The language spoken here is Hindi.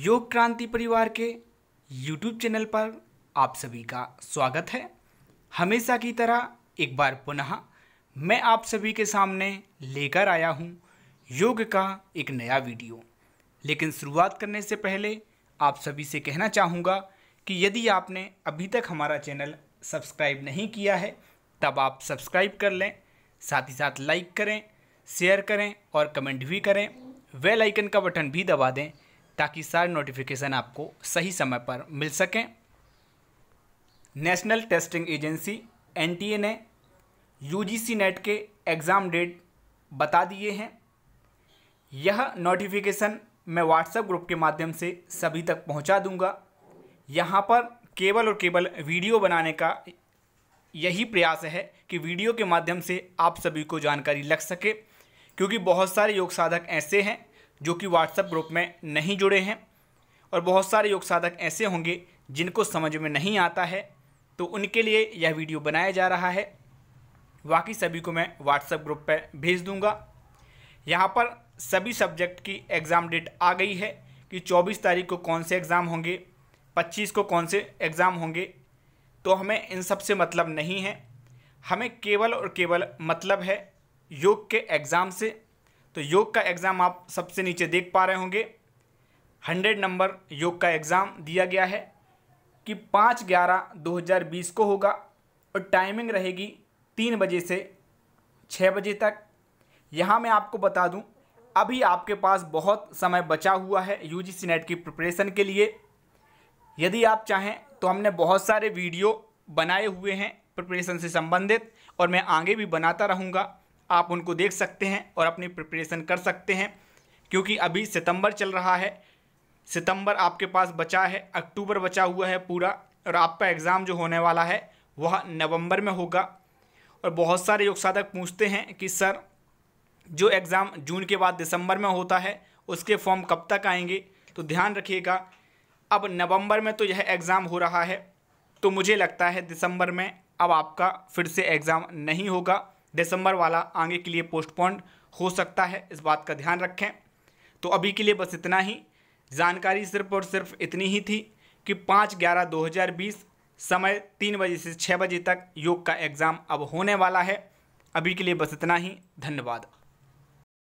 योग क्रांति परिवार के YouTube चैनल पर आप सभी का स्वागत है हमेशा की तरह एक बार पुनः मैं आप सभी के सामने लेकर आया हूँ योग का एक नया वीडियो लेकिन शुरुआत करने से पहले आप सभी से कहना चाहूँगा कि यदि आपने अभी तक हमारा चैनल सब्सक्राइब नहीं किया है तब आप सब्सक्राइब कर लें साथ ही साथ लाइक करें शेयर करें और कमेंट भी करें वेल आइकन का बटन भी दबा दें ताकि सारे नोटिफिकेशन आपको सही समय पर मिल सकें नेशनल टेस्टिंग एजेंसी एन ने यू नेट के एग्ज़ाम डेट बता दिए हैं यह नोटिफिकेशन मैं व्हाट्सएप ग्रुप के माध्यम से सभी तक पहुंचा दूंगा यहाँ पर केवल और केवल वीडियो बनाने का यही प्रयास है कि वीडियो के माध्यम से आप सभी को जानकारी लग सके क्योंकि बहुत सारे योग साधक ऐसे हैं जो कि व्हाट्सएप ग्रुप में नहीं जुड़े हैं और बहुत सारे योग साधक ऐसे होंगे जिनको समझ में नहीं आता है तो उनके लिए यह वीडियो बनाया जा रहा है बाकी सभी को मैं व्हाट्सएप ग्रुप पर भेज दूँगा यहाँ पर सभी सब्जेक्ट की एग्ज़ाम डेट आ गई है कि 24 तारीख को कौन से एग्ज़ाम होंगे 25 को कौन से एग्ज़ाम होंगे तो हमें इन सब से मतलब नहीं है हमें केवल और केवल मतलब है योग के एग्ज़ाम से तो योग का एग्ज़ाम आप सबसे नीचे देख पा रहे होंगे हंड्रेड नंबर योग का एग्ज़ाम दिया गया है कि पाँच ग्यारह दो हज़ार बीस को होगा और टाइमिंग रहेगी तीन बजे से छः बजे तक यहाँ मैं आपको बता दूँ अभी आपके पास बहुत समय बचा हुआ है यू जी नेट की प्रिपरेशन के लिए यदि आप चाहें तो हमने बहुत सारे वीडियो बनाए हुए हैं प्रिपरेशन से संबंधित और मैं आगे भी बनाता रहूँगा आप उनको देख सकते हैं और अपनी प्रिपरेशन कर सकते हैं क्योंकि अभी सितंबर चल रहा है सितंबर आपके पास बचा है अक्टूबर बचा हुआ है पूरा और आपका एग्ज़ाम जो होने वाला है वह नवंबर में होगा और बहुत सारे योग साधक पूछते हैं कि सर जो एग्ज़ाम जून के बाद दिसंबर में होता है उसके फॉर्म कब तक आएंगे तो ध्यान रखिएगा अब नवंबर में तो यह एग्ज़ाम हो रहा है तो मुझे लगता है दिसंबर में अब आपका फिर से एग्ज़ाम नहीं होगा दिसंबर वाला आगे के लिए पोस्टपोन हो सकता है इस बात का ध्यान रखें तो अभी के लिए बस इतना ही जानकारी सिर्फ और सिर्फ इतनी ही थी कि पाँच ग्यारह दो हज़ार बीस समय तीन बजे से छः बजे तक योग का एग्ज़ाम अब होने वाला है अभी के लिए बस इतना ही धन्यवाद